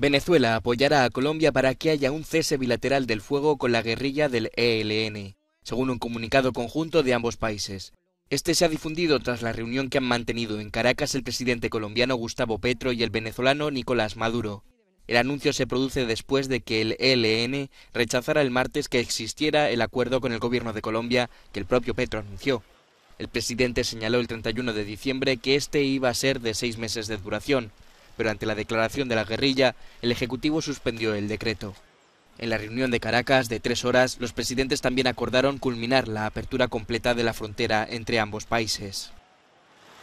Venezuela apoyará a Colombia para que haya un cese bilateral del fuego con la guerrilla del ELN, según un comunicado conjunto de ambos países. Este se ha difundido tras la reunión que han mantenido en Caracas el presidente colombiano Gustavo Petro y el venezolano Nicolás Maduro. El anuncio se produce después de que el ELN rechazara el martes que existiera el acuerdo con el gobierno de Colombia que el propio Petro anunció. El presidente señaló el 31 de diciembre que este iba a ser de seis meses de duración, pero ante la declaración de la guerrilla, el Ejecutivo suspendió el decreto. En la reunión de Caracas de tres horas, los presidentes también acordaron culminar la apertura completa de la frontera entre ambos países.